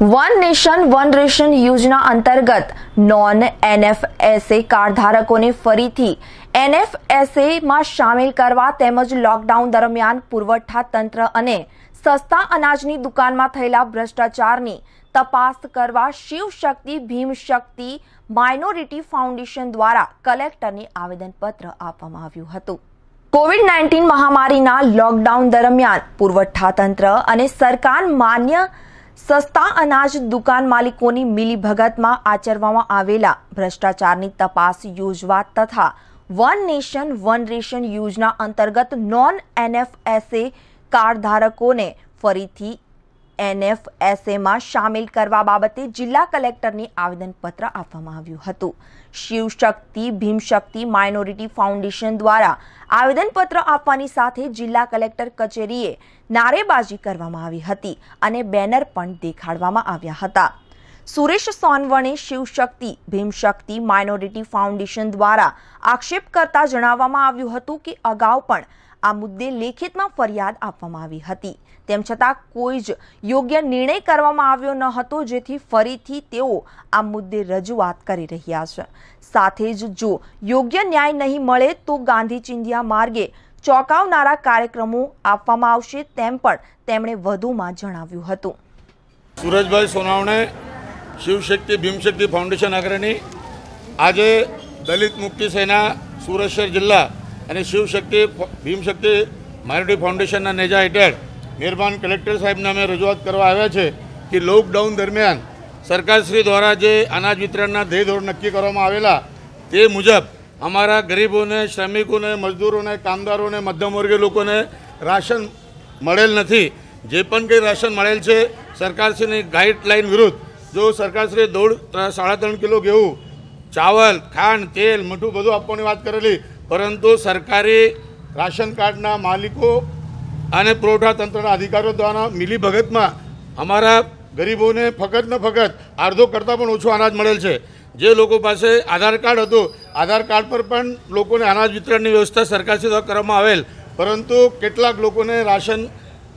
one nation one ration યોજના અંતર્ગત non NFSA card ધારકોને ફરીથી એનએફએસએમાં સામેલ કરવા તેમજ લોકડાઉન દરમિયાન પુરવઠા તંત્ર અને સસ્તા અનાજની દુકાનમાં થયેલા ભ્રષ્ટાચારની તપાસ કરવા શિવશક્તિ ભીમશક્તિ માઇનોરિટી ફાઉન્ડેશન દ્વારા કલેક્ટરને આવેદનપત્ર આપવામાં આવ્યું હતું કોવિડ નાઇન્ટીન મહામારીના લોકડાઉન દરમિયાન પુરવઠા તંત્ર અને સરકાર માન્ય સસ્તા અનાજ દુકાન માલિકોની મિલીભગતમાં આચરવામાં આવેલા ભ્રષ્ટાચારની તપાસ યોજવા તથા વન નેશન વન રેશન યોજના અંતર્ગત નોન એનએફએસએ કાર્ડ ફરીથી એનએફએસએમાં સામેલ કરવા બાબતે જિલ્લા કલેક્ટરને આવેદનપત્ર આપવામાં આવ્યું હતું શિવશક્તિ ભીમશક્તિ માઇનોરિટી ફાઉન્ડેશન દ્વારા આવેદનપત્ર આપવાની સાથે જિલ્લા કલેક્ટર કચેરીએ નારેબાજી કરવામાં આવી હતી અને બેનર પણ દેખાડવામાં આવ્યા હતા સુરેશ સોનવણે શિવશક્તિ ભીમશક્તિ માઇનોરિટી ફાઉન્ડેશન દ્વારા આક્ષેપ કરતા જણાવવામાં આવ્યું હતું કે અગાઉ પણ આ મુદ્દે લેખિતમાં ફરિયાદ આપવામાં આવી હતી તેમ છતાં કોઈ જ યોગ્ય નિર્ણય કરવામાં આવ્યો ન હતો જેથી ફરીથી તેઓ આ મુદ્દે રજૂઆત કરી રહ્યા છે સાથે જ જો યોગ્ય ન્યાય નહીં મળે તો ગાંધી ચિંધિયા માર્ગે ચોંકાવનારા કાર્યક્રમો આપવામાં આવશે તેમ પણ તેમણે વધુમાં જણાવ્યું હતું સુરજભાઈ સોનાવણે શિવશક્તિ ભીમશક્તિ ફાઉન્ડેશન અગ્રણી આજે દલિત મુક્તિ સેના સુરેશ્વર જિલ્લા અને શિવશક્તિ ભીમશક્તિ માઇનોરિટી ફાઉન્ડેશનના નેજા હેઠળ મહેરબાન કલેક્ટર સાહેબને અમે રજૂઆત કરવા આવ્યા છે કે લોકડાઉન દરમિયાન સરકારશ્રી દ્વારા જે અનાજ વિતરણના ધ્યેય ધોરણ નક્કી કરવામાં આવેલા તે મુજબ અમારા ગરીબોને શ્રમિકોને મજદૂરોને કામદારોને મધ્યમ વર્ગીય લોકોને રાશન મળેલ નથી જે પણ કંઈ રાશન મળેલ છે સરકારશ્રીની ગાઈડલાઇન વિરુદ્ધ જો સરકારશ્રીએ દોઢ સાડા ત્રણ કિલો ઘઉં ચાવલ ખાંડ તેલ મીઠું બધું આપવાની વાત કરેલી પરંતુ સરકારી રાશન કાર્ડના માલિકો અને પુરવઠા તંત્રના અધિકારીઓ દ્વારા મિલીભગતમાં અમારા ગરીબોને ફકત ને ફકત અડધો કરતાં પણ ઓછું અનાજ મળેલ છે જે લોકો પાસે આધાર કાર્ડ હતું આધાર કાર્ડ પર પણ લોકોને અનાજ વિતરણની વ્યવસ્થા સરકાર દ્વારા કરવામાં આવેલ પરંતુ કેટલાક લોકોને રાશન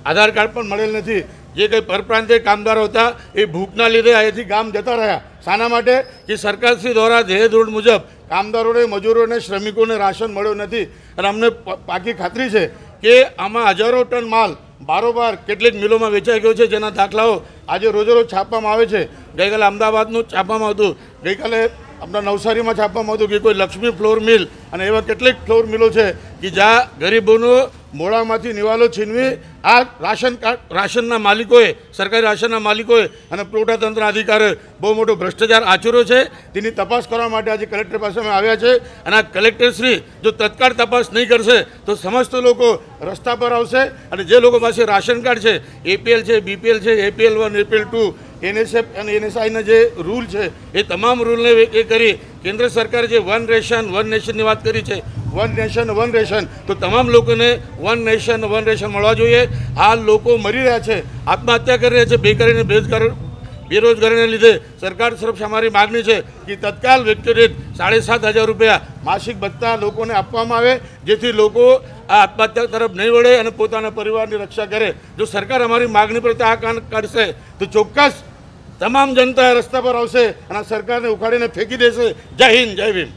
આધાર કાર્ડ પણ મળેલ નથી જે કંઈ પરપ્રાંતિય કામદારો હતા એ ભૂખના લીધે અહીંથી ગામ જતા રહ્યા શાના માટે કે સરકારશ્રી દ્વારા ધ્યેય ધોરણ મુજબ કામદારોને મજૂરોને શ્રમિકોને રાશન મળ્યું નથી અને અમને પાકી ખાતરી છે કે આમાં હજારો ટન માલ બારોબાર કેટલીક મિલોમાં વેચાઈ ગયો છે જેના દાખલાઓ આજે રોજેરોજ છાપવામાં આવે છે ગઈકાલે અમદાવાદનું છાપવામાં હતું ગઈકાલે આપણા નવસારીમાં છાપવામાં હતું કે કોઈ લક્ષ્મી ફ્લોર મિલ અને એવા કેટલીક ફ્લોર મિલો છે કે જ્યાં ગરીબોનું મોડામાંથી નિવાલો છીનવી આ રાશન કાર્ડ રાશનના માલિકોએ સરકારી રાશનના માલિકોએ અને તંત્રના અધિકારે બહુ મોટો ભ્રષ્ટાચાર આચર્યો છે તેની તપાસ કરવા માટે આજે કલેક્ટર પાસે અમે આવ્યા છે અને આ કલેક્ટરશ્રી જો તત્કાળ તપાસ નહીં કરશે તો સમસ્ત લોકો રસ્તા પર આવશે અને જે લોકો પાસે રાશન કાર્ડ છે એપીએલ છે બીપીએલ છે APL one APL two NSF અને એનએસઆઈના જે રૂલ છે એ તમામ રૂલને એ કરી કેન્દ્ર સરકારે જે વન રેશન વન નેશનની વાત કરી છે વન નેશન વન રેશન તો તમામ લોકોને વન નેશન વન રેશન મળવા જોઈએ આ લોકો મરી રહ્યા છે આત્મહત્યા કરી રહ્યા છે બેકારીને બેરોજગાર બેરોજગારીને લીધે સરકાર તરફ અમારી માગણી છે કે તત્કાલ વ્યક્તિ દીઠ સાડી સાત હજાર રૂપિયા માસિક ભત્તા લોકોને આપવામાં આવે જેથી લોકો આ આત્મહત્યા તરફ નહીં વળે અને પોતાના પરિવારની રક્ષા કરે જો સરકાર અમારી માગણી પ્રત્યે આ કામ કરશે તો ચોક્કસ તમામ જનતા રસ્તા પર આવશે અને સરકારને ઉખાડીને ફેંકી દેશે જય હિન્દ જય ભીમ